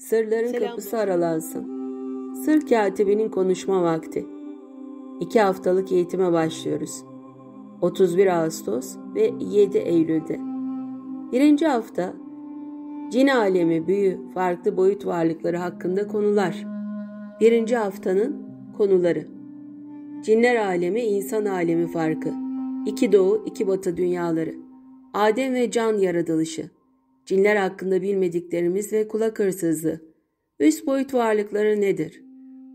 Sırların Selam. kapısı aralansın. Sır katibinin konuşma vakti. İki haftalık eğitime başlıyoruz. 31 Ağustos ve 7 Eylül'de. Birinci hafta cin alemi, büyü, farklı boyut varlıkları hakkında konular. Birinci haftanın konuları. Cinler alemi, insan alemi farkı. İki doğu, iki batı dünyaları. Adem ve can yaratılışı. Cinler hakkında bilmediklerimiz ve kulak hırsızlığı. Üst boyut varlıkları nedir?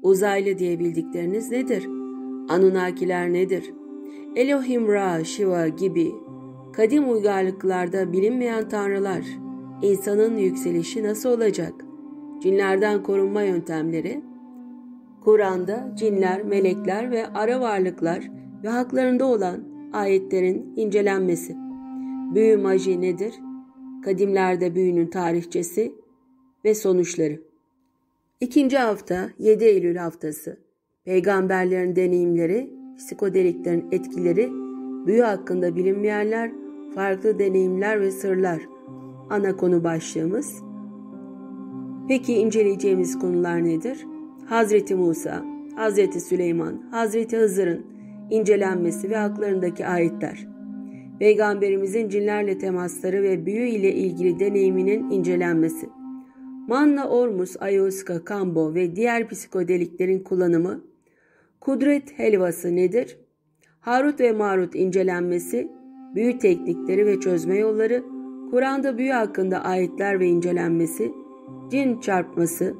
Uzaylı diye bildikleriniz nedir? Anunnakiler nedir? Elohim Ra, Shiva gibi kadim uygarlıklarda bilinmeyen tanrılar. İnsanın yükselişi nasıl olacak? Cinlerden korunma yöntemleri. Kur'an'da cinler, melekler ve ara varlıklar ve haklarında olan ayetlerin incelenmesi. Büyü maji nedir? Kadimlerde büyünün tarihçesi ve sonuçları. İkinci hafta 7 Eylül haftası. Peygamberlerin deneyimleri, psikodeliklerin etkileri, büyü hakkında bilinmeyenler, farklı deneyimler ve sırlar. Ana konu başlığımız. Peki inceleyeceğimiz konular nedir? Hazreti Musa, Hazreti Süleyman, Hazreti Hızır'ın, incelenmesi ve haklarındaki ayetler. Peygamberimizin cinlerle temasları ve büyü ile ilgili deneyiminin incelenmesi. Manna Ormus, Ayahuasca, Kambo ve diğer psikodeliklerin kullanımı. Kudret helvası nedir? Harut ve Marut incelenmesi, büyü teknikleri ve çözme yolları, Kur'an'da büyü hakkında ayetler ve incelenmesi, cin çarpması,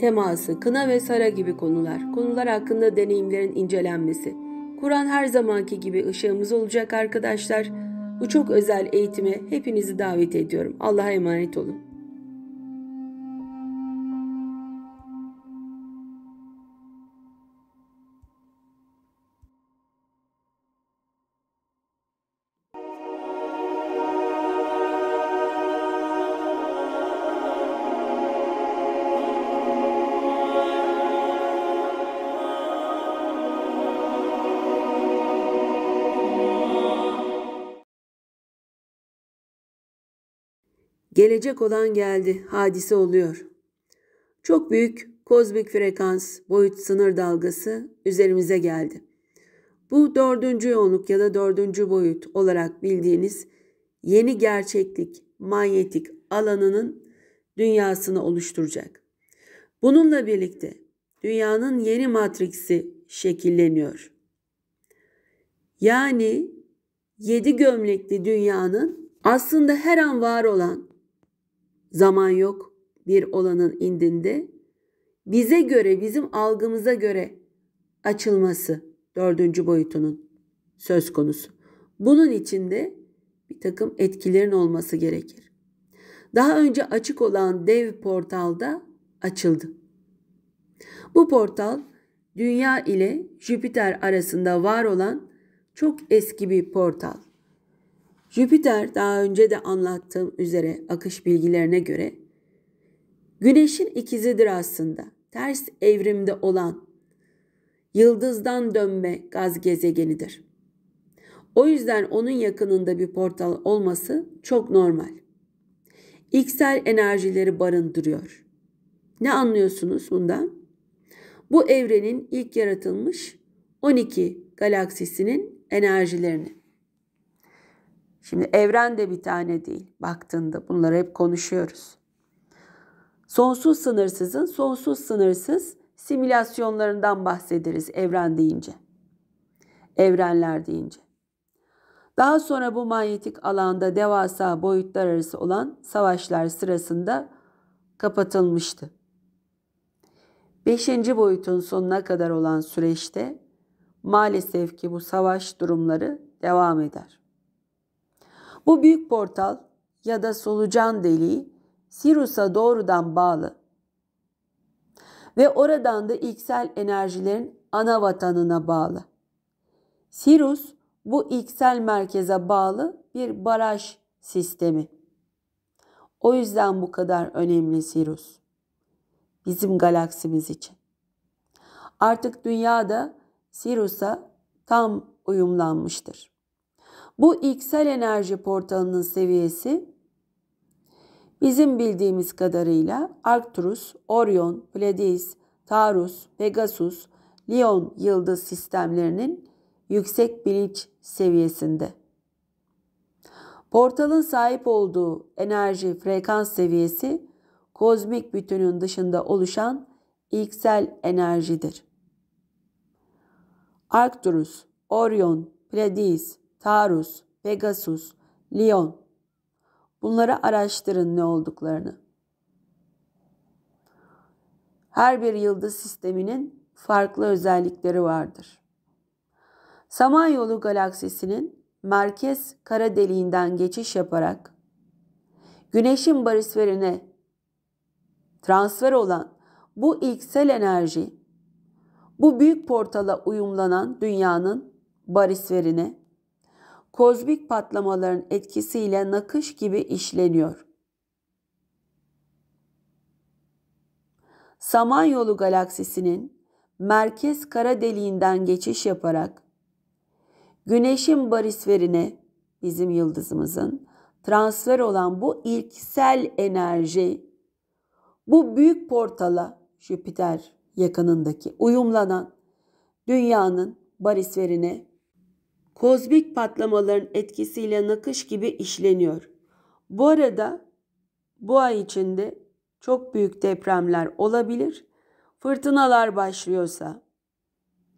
teması, kına ve sara gibi konular, konular hakkında deneyimlerin incelenmesi, Kur'an her zamanki gibi ışığımız olacak arkadaşlar. Bu çok özel eğitime hepinizi davet ediyorum. Allah'a emanet olun. Gelecek olan geldi, hadise oluyor. Çok büyük kozmik frekans, boyut sınır dalgası üzerimize geldi. Bu dördüncü yoğunluk ya da dördüncü boyut olarak bildiğiniz yeni gerçeklik, manyetik alanının dünyasını oluşturacak. Bununla birlikte dünyanın yeni matriksi şekilleniyor. Yani yedi gömlekli dünyanın aslında her an var olan Zaman yok bir olanın indinde bize göre, bizim algımıza göre açılması dördüncü boyutunun söz konusu. Bunun içinde bir takım etkilerin olması gerekir. Daha önce açık olan dev portal da açıldı. Bu portal Dünya ile Jüpiter arasında var olan çok eski bir portal. Jüpiter daha önce de anlattığım üzere akış bilgilerine göre Güneş'in ikizidir aslında. Ters evrimde olan yıldızdan dönme gaz gezegenidir. O yüzden onun yakınında bir portal olması çok normal. İksel enerjileri barındırıyor. Ne anlıyorsunuz bundan? Bu evrenin ilk yaratılmış 12 galaksisinin enerjilerini. Şimdi evren de bir tane değil baktığında bunları hep konuşuyoruz. Sonsuz sınırsızın sonsuz sınırsız simülasyonlarından bahsederiz evren deyince. Evrenler deyince. Daha sonra bu manyetik alanda devasa boyutlar arası olan savaşlar sırasında kapatılmıştı. Beşinci boyutun sonuna kadar olan süreçte maalesef ki bu savaş durumları devam eder. Bu büyük portal ya da solucan deliği Sirus'a doğrudan bağlı ve oradan da iksel enerjilerin ana vatanına bağlı. Sirus bu iksel merkeze bağlı bir baraj sistemi. O yüzden bu kadar önemli Sirus. Bizim galaksimiz için. Artık dünyada da Sirus'a tam uyumlanmıştır. Bu iksel enerji portalının seviyesi bizim bildiğimiz kadarıyla Arcturus, Orion, Pleiades, Taurus, Pegasus, Lion yıldız sistemlerinin yüksek bilinç seviyesinde. Portalın sahip olduğu enerji frekans seviyesi kozmik bütünün dışında oluşan ilksel enerjidir. Arcturus, Orion, Pleiades, Tarus, Pegasus, Lion. Bunları araştırın ne olduklarını. Her bir yıldız sisteminin farklı özellikleri vardır. Samanyolu galaksisinin merkez kara deliğinden geçiş yaparak Güneş'in barisferine transfer olan bu ilksel enerji bu büyük portala uyumlanan dünyanın barisverine kozmik patlamaların etkisiyle nakış gibi işleniyor. Samanyolu galaksisinin merkez kara deliğinden geçiş yaparak Güneş'in barisferine bizim yıldızımızın transfer olan bu ilksel enerji bu büyük portala Jüpiter yakınındaki uyumlanan dünyanın barisverine kozmik patlamaların etkisiyle nakış gibi işleniyor. Bu arada bu ay içinde çok büyük depremler olabilir. Fırtınalar başlıyorsa,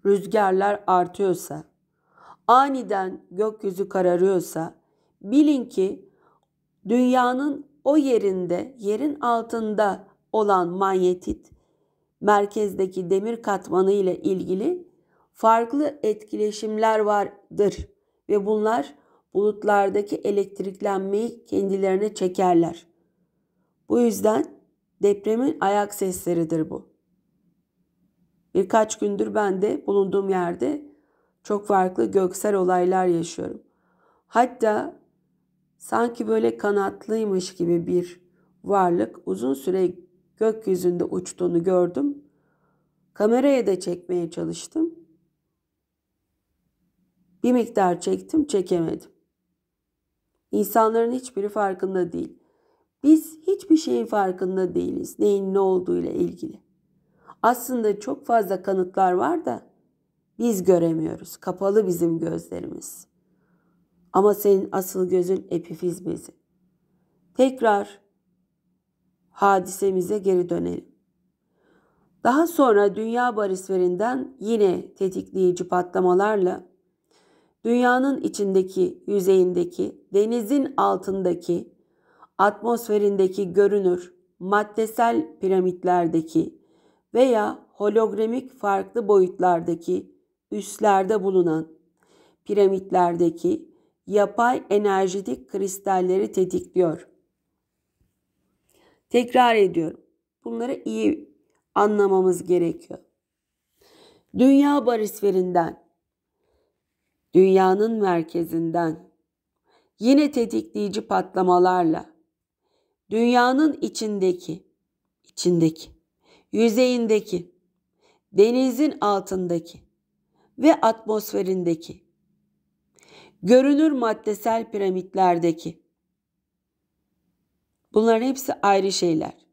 rüzgarlar artıyorsa, aniden gökyüzü kararıyorsa bilin ki dünyanın o yerinde, yerin altında olan manyetit merkezdeki demir katmanı ile ilgili farklı etkileşimler var dır ve bunlar bulutlardaki elektriklenmeyi kendilerine çekerler. Bu yüzden depremin ayak sesleridir bu. Birkaç gündür ben de bulunduğum yerde çok farklı göksel olaylar yaşıyorum. Hatta sanki böyle kanatlıymış gibi bir varlık uzun süre gökyüzünde uçtuğunu gördüm. Kameraya da çekmeye çalıştım. Bir miktar çektim çekemedim. İnsanların hiçbiri farkında değil. Biz hiçbir şeyin farkında değiliz neyin ne olduğuyla ilgili. Aslında çok fazla kanıtlar var da biz göremiyoruz. Kapalı bizim gözlerimiz. Ama senin asıl gözün epifiz bezi. Tekrar hadisemize geri dönelim. Daha sonra dünya barisferinden yine tetikleyici patlamalarla dünyanın içindeki, yüzeyindeki, denizin altındaki, atmosferindeki görünür, maddesel piramitlerdeki veya hologramik farklı boyutlardaki üstlerde bulunan piramitlerdeki yapay enerjitik kristalleri tetikliyor. Tekrar ediyorum. Bunları iyi anlamamız gerekiyor. Dünya barisferinden dünyanın merkezinden yine tetikleyici patlamalarla dünyanın içindeki içindeki yüzeyindeki denizin altındaki ve atmosferindeki görünür maddesel piramitlerdeki bunların hepsi ayrı şeyler.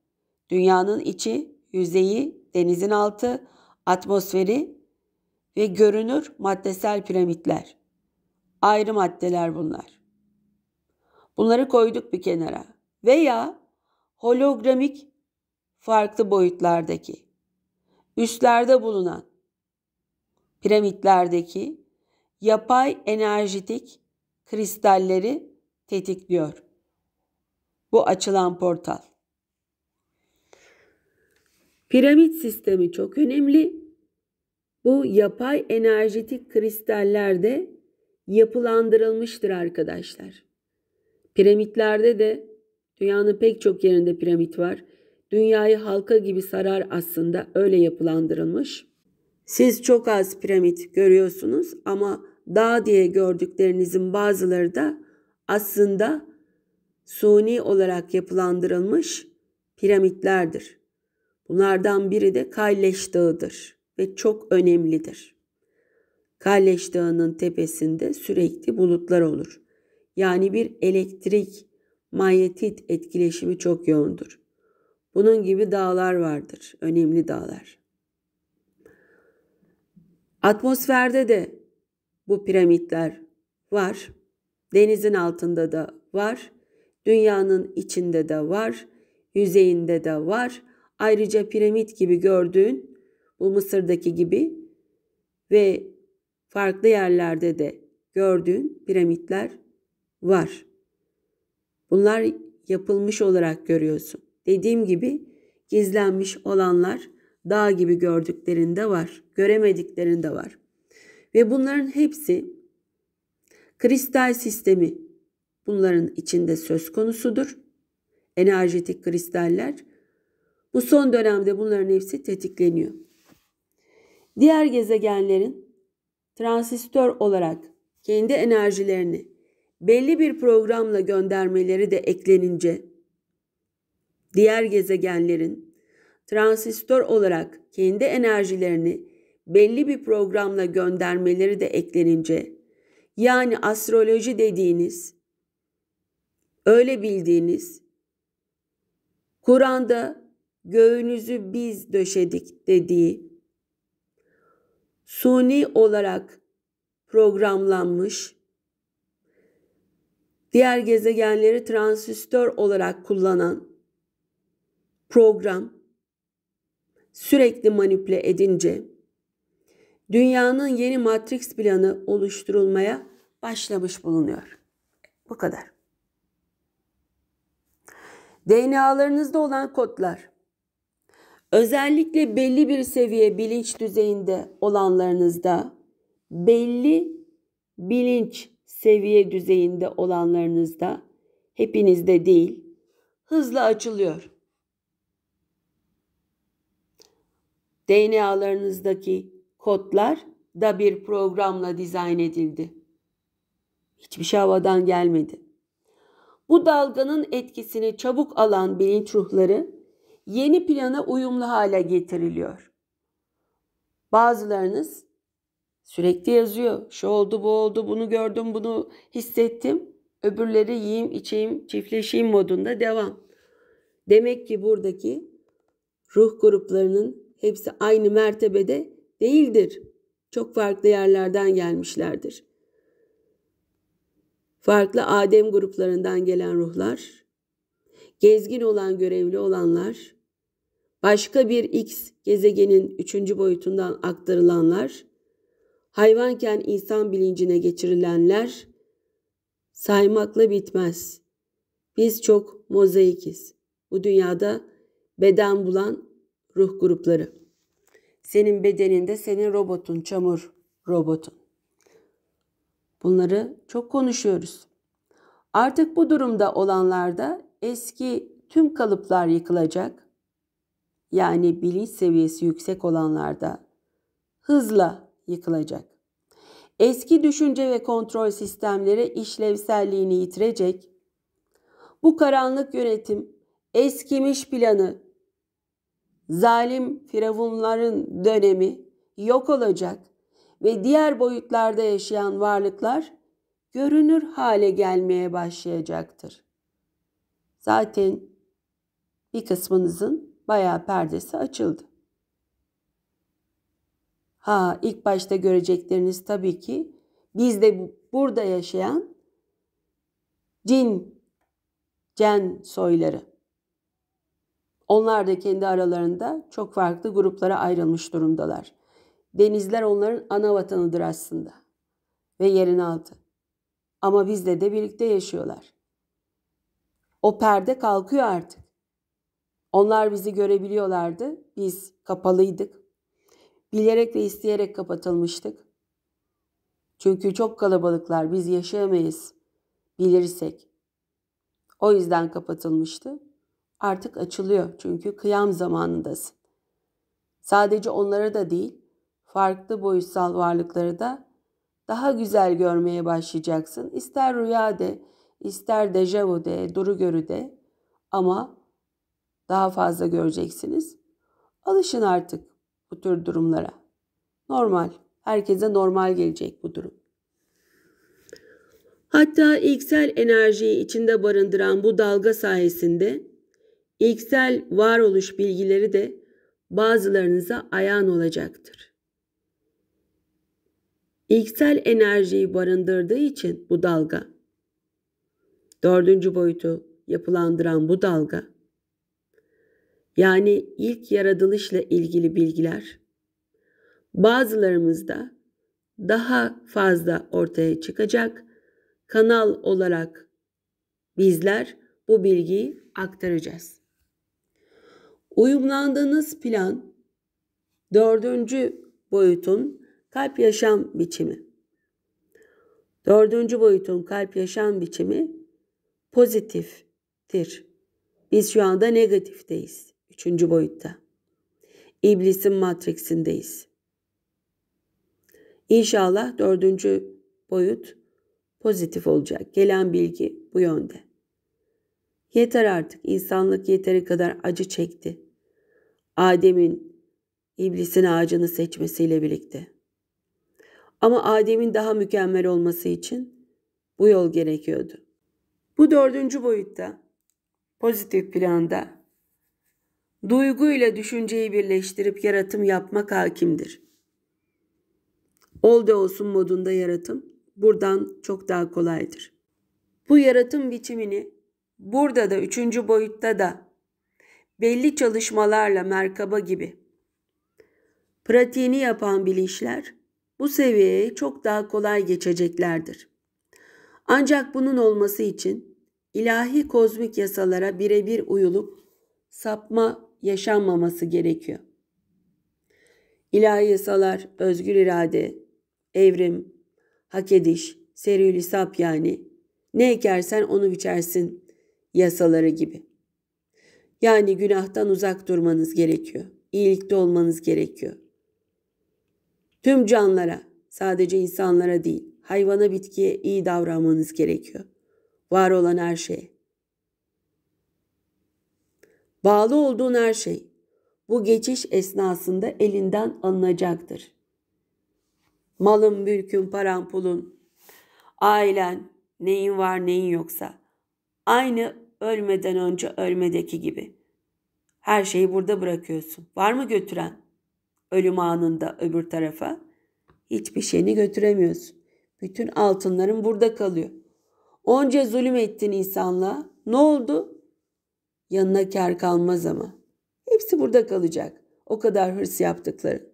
Dünyanın içi, yüzeyi, denizin altı, atmosferi ve görünür maddesel piramitler. Ayrı maddeler bunlar. Bunları koyduk bir kenara. Veya hologramik farklı boyutlardaki, üstlerde bulunan piramitlerdeki yapay enerjitik kristalleri tetikliyor. Bu açılan portal. Piramit sistemi çok önemli bu yapay enerjetik kristaller de yapılandırılmıştır arkadaşlar. Piramitlerde de dünyanın pek çok yerinde piramit var. Dünyayı halka gibi sarar aslında öyle yapılandırılmış. Siz çok az piramit görüyorsunuz ama dağ diye gördüklerinizin bazıları da aslında suni olarak yapılandırılmış piramitlerdir. Bunlardan biri de Kayleş Dağı'dır ve çok önemlidir. Kalleş Dağı'nın tepesinde sürekli bulutlar olur. Yani bir elektrik, manyetit etkileşimi çok yoğundur. Bunun gibi dağlar vardır, önemli dağlar. Atmosferde de bu piramitler var. Denizin altında da var. Dünyanın içinde de var. Yüzeyinde de var. Ayrıca piramit gibi gördüğün bu Mısır'daki gibi ve farklı yerlerde de gördüğün piramitler var. Bunlar yapılmış olarak görüyorsun. Dediğim gibi gizlenmiş olanlar dağ gibi gördüklerinde var, göremediklerinde var. Ve bunların hepsi kristal sistemi bunların içinde söz konusudur. Enerjetik kristaller. Bu son dönemde bunların hepsi tetikleniyor diğer gezegenlerin transistör olarak kendi enerjilerini belli bir programla göndermeleri de eklenince diğer gezegenlerin transistör olarak kendi enerjilerini belli bir programla göndermeleri de eklenince yani astroloji dediğiniz öyle bildiğiniz Kur'an'da göğünüzü biz döşedik dediği suni olarak programlanmış, diğer gezegenleri transistör olarak kullanan program sürekli manipüle edince dünyanın yeni matrix planı oluşturulmaya başlamış bulunuyor. Bu kadar. DNA'larınızda olan kodlar Özellikle belli bir seviye bilinç düzeyinde olanlarınızda, belli bilinç seviye düzeyinde olanlarınızda, hepinizde değil, hızla açılıyor. DNA'larınızdaki kodlar da bir programla dizayn edildi. Hiçbir şey havadan gelmedi. Bu dalganın etkisini çabuk alan bilinç ruhları yeni plana uyumlu hale getiriliyor. Bazılarınız sürekli yazıyor. Şu oldu, bu oldu, bunu gördüm, bunu hissettim. Öbürleri yiyeyim, içeyim, çiftleşeyim modunda devam. Demek ki buradaki ruh gruplarının hepsi aynı mertebede değildir. Çok farklı yerlerden gelmişlerdir. Farklı Adem gruplarından gelen ruhlar, gezgin olan görevli olanlar, başka bir X gezegenin üçüncü boyutundan aktarılanlar, hayvanken insan bilincine geçirilenler saymakla bitmez. Biz çok mozaikiz. Bu dünyada beden bulan ruh grupları. Senin bedeninde senin robotun, çamur robotun. Bunları çok konuşuyoruz. Artık bu durumda olanlarda eski tüm kalıplar yıkılacak. Yani bilinç seviyesi yüksek olanlarda hızla yıkılacak. Eski düşünce ve kontrol sistemleri işlevselliğini yitirecek. Bu karanlık yönetim, eskimiş planı, zalim firavunların dönemi yok olacak ve diğer boyutlarda yaşayan varlıklar görünür hale gelmeye başlayacaktır. Zaten bir kısmınızın bayağı perdesi açıldı. Ha ilk başta görecekleriniz tabii ki biz de burada yaşayan cin, cen soyları. Onlar da kendi aralarında çok farklı gruplara ayrılmış durumdalar. Denizler onların ana vatanıdır aslında ve yerin altı. Ama bizle de birlikte yaşıyorlar. O perde kalkıyor artık. Onlar bizi görebiliyorlardı. Biz kapalıydık. Bilerek ve isteyerek kapatılmıştık. Çünkü çok kalabalıklar. Biz yaşayamayız. Bilirsek. O yüzden kapatılmıştı. Artık açılıyor. Çünkü kıyam zamanındasın. Sadece onlara da değil, farklı boyutsal varlıkları da daha güzel görmeye başlayacaksın. İster rüya de, ister dejavu de, duru görü de ama daha fazla göreceksiniz. Alışın artık bu tür durumlara. Normal. Herkese normal gelecek bu durum. Hatta ilksel enerjiyi içinde barındıran bu dalga sayesinde ilksel varoluş bilgileri de bazılarınıza ayağın olacaktır. İlksel enerjiyi barındırdığı için bu dalga Dördüncü boyutu yapılandıran bu dalga, yani ilk yaratılışla ilgili bilgiler, bazılarımızda daha fazla ortaya çıkacak. Kanal olarak bizler bu bilgiyi aktaracağız. Uyumlandığınız plan dördüncü boyutun kalp yaşam biçimi. Dördüncü boyutun kalp yaşam biçimi pozitiftir. Biz şu anda negatifteyiz. Üçüncü boyutta. İblisin matriksindeyiz. İnşallah dördüncü boyut pozitif olacak. Gelen bilgi bu yönde. Yeter artık insanlık yeteri kadar acı çekti. Adem'in iblisin ağacını seçmesiyle birlikte. Ama Adem'in daha mükemmel olması için bu yol gerekiyordu. Bu dördüncü boyutta, pozitif planda, duygu ile düşünceyi birleştirip yaratım yapmak hakimdir. Ol de olsun modunda yaratım buradan çok daha kolaydır. Bu yaratım biçimini burada da üçüncü boyutta da belli çalışmalarla merkaba gibi pratiğini yapan bilişler bu seviyeye çok daha kolay geçeceklerdir. Ancak bunun olması için ilahi kozmik yasalara birebir uyulup sapma yaşanmaması gerekiyor. İlahi yasalar özgür irade, evrim, hak ediş, serül sap yani ne ekersen onu biçersin yasaları gibi. Yani günahtan uzak durmanız gerekiyor. İyilikte olmanız gerekiyor. Tüm canlara, sadece insanlara değil, hayvana bitkiye iyi davranmanız gerekiyor var olan her şeye. Bağlı olduğun her şey bu geçiş esnasında elinden alınacaktır. Malın, mülkün, paran, pulun, ailen, neyin var neyin yoksa. Aynı ölmeden önce ölmedeki gibi. Her şeyi burada bırakıyorsun. Var mı götüren? Ölüm anında öbür tarafa. Hiçbir şeyini götüremiyorsun. Bütün altınların burada kalıyor. Onca zulüm ettin insanla. Ne oldu? Yanına kar kalmaz ama. Hepsi burada kalacak. O kadar hırs yaptıkları.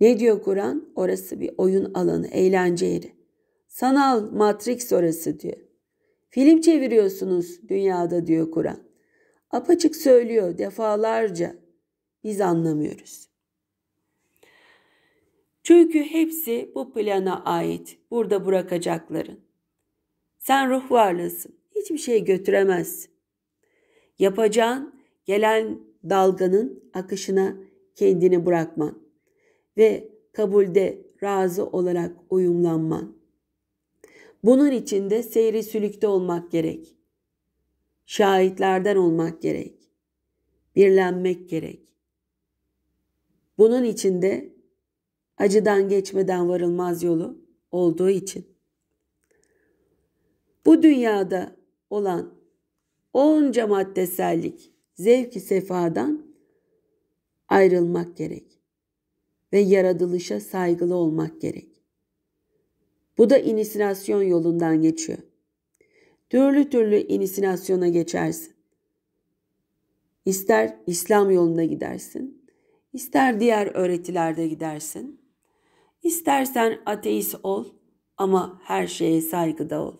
Ne diyor Kur'an? Orası bir oyun alanı, eğlence yeri. Sanal Matrix orası diyor. Film çeviriyorsunuz dünyada diyor Kur'an. Apaçık söylüyor defalarca. Biz anlamıyoruz. Çünkü hepsi bu plana ait burada bırakacakların. Sen ruh varlısın. Hiçbir şey götüremez. Yapacağın gelen dalganın akışına kendini bırakman ve kabulde razı olarak uyumlanman. Bunun için de seyri sülükte olmak gerek. Şahitlerden olmak gerek. Birlenmek gerek. Bunun için de acıdan geçmeden varılmaz yolu olduğu için. Bu dünyada olan onca maddesellik, zevki sefadan ayrılmak gerek ve yaratılışa saygılı olmak gerek. Bu da inisinasyon yolundan geçiyor. Türlü türlü inisinasyona geçersin. İster İslam yolunda gidersin, ister diğer öğretilerde gidersin. İstersen ateist ol ama her şeye saygıda ol.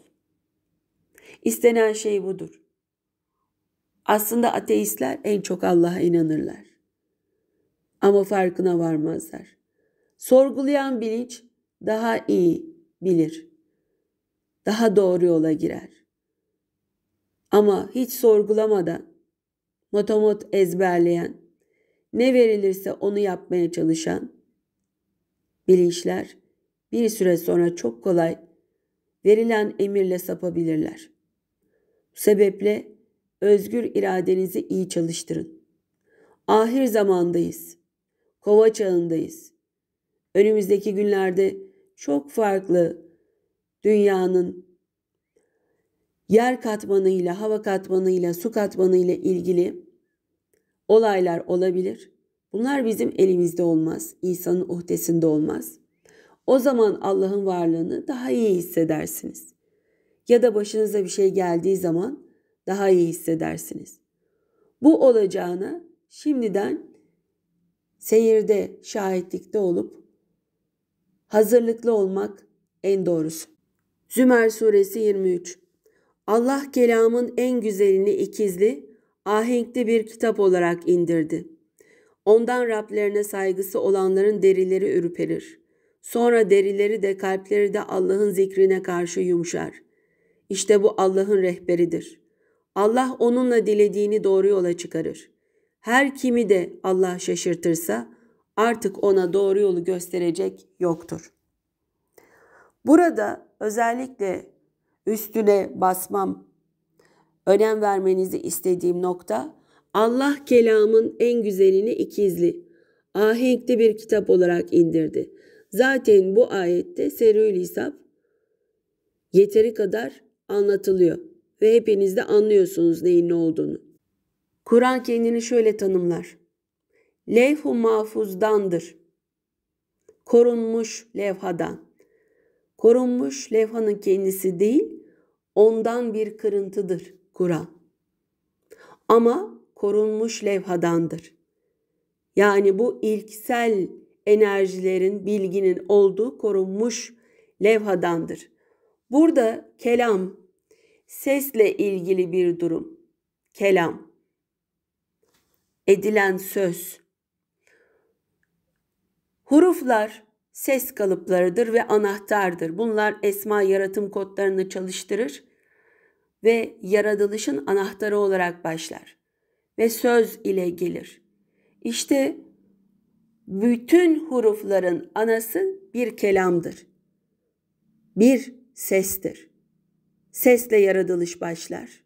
İstenen şey budur. Aslında ateistler en çok Allah'a inanırlar. Ama farkına varmazlar. Sorgulayan bilinç daha iyi bilir. Daha doğru yola girer. Ama hiç sorgulamadan, motomot ezberleyen, ne verilirse onu yapmaya çalışan, bilinçler bir süre sonra çok kolay verilen emirle sapabilirler. Bu sebeple özgür iradenizi iyi çalıştırın. Ahir zamandayız. Kova çağındayız. Önümüzdeki günlerde çok farklı dünyanın yer katmanıyla, hava katmanıyla, su katmanıyla ilgili olaylar olabilir. Bunlar bizim elimizde olmaz, insanın uhdesinde olmaz. O zaman Allah'ın varlığını daha iyi hissedersiniz. Ya da başınıza bir şey geldiği zaman daha iyi hissedersiniz. Bu olacağına şimdiden seyirde, şahitlikte olup hazırlıklı olmak en doğrusu. Zümer suresi 23 Allah kelamın en güzelini ikizli, ahenkli bir kitap olarak indirdi. Ondan Rablerine saygısı olanların derileri ürperir. Sonra derileri de kalpleri de Allah'ın zikrine karşı yumuşar. İşte bu Allah'ın rehberidir. Allah onunla dilediğini doğru yola çıkarır. Her kimi de Allah şaşırtırsa artık ona doğru yolu gösterecek yoktur. Burada özellikle üstüne basmam, önem vermenizi istediğim nokta Allah kelamın en güzelini ikizli, ahenkli bir kitap olarak indirdi. Zaten bu ayette serül hesap yeteri kadar anlatılıyor ve hepiniz de anlıyorsunuz neyin ne olduğunu. Kur'an kendini şöyle tanımlar. Levh-u mahfuzdandır. Korunmuş levhadan. Korunmuş levhanın kendisi değil, ondan bir kırıntıdır Kur'an. Ama korunmuş levhadandır. Yani bu ilksel enerjilerin, bilginin olduğu korunmuş levhadandır. Burada kelam sesle ilgili bir durum. Kelam edilen söz. Huruflar ses kalıplarıdır ve anahtardır. Bunlar esma yaratım kodlarını çalıştırır ve yaratılışın anahtarı olarak başlar ve söz ile gelir. İşte bütün hurufların anası bir kelamdır. Bir sestir. Sesle yaratılış başlar.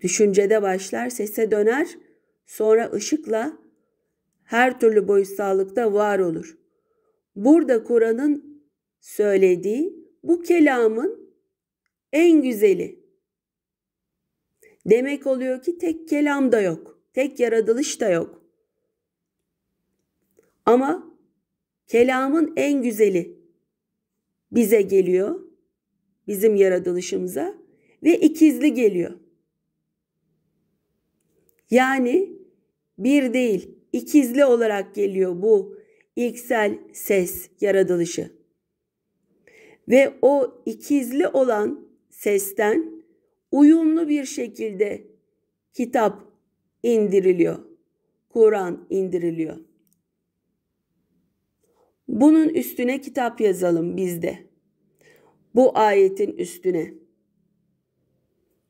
Düşüncede başlar, sese döner, sonra ışıkla her türlü boyutsallıkta var olur. Burada Kur'an'ın söylediği bu kelamın en güzeli Demek oluyor ki tek kelam da yok. Tek yaratılış da yok. Ama kelamın en güzeli bize geliyor. Bizim yaratılışımıza ve ikizli geliyor. Yani bir değil, ikizli olarak geliyor bu ilksel ses yaratılışı. Ve o ikizli olan sesten uyumlu bir şekilde kitap indiriliyor. Kur'an indiriliyor. Bunun üstüne kitap yazalım bizde. Bu ayetin üstüne.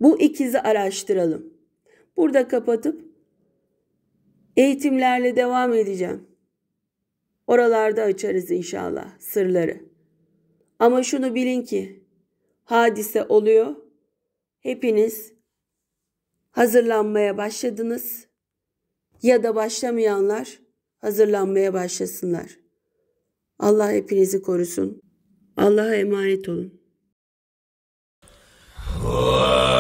Bu ikizi araştıralım. Burada kapatıp eğitimlerle devam edeceğim. Oralarda açarız inşallah sırları. Ama şunu bilin ki hadise oluyor hepiniz hazırlanmaya başladınız ya da başlamayanlar hazırlanmaya başlasınlar. Allah hepinizi korusun. Allah'a emanet olun. Oh.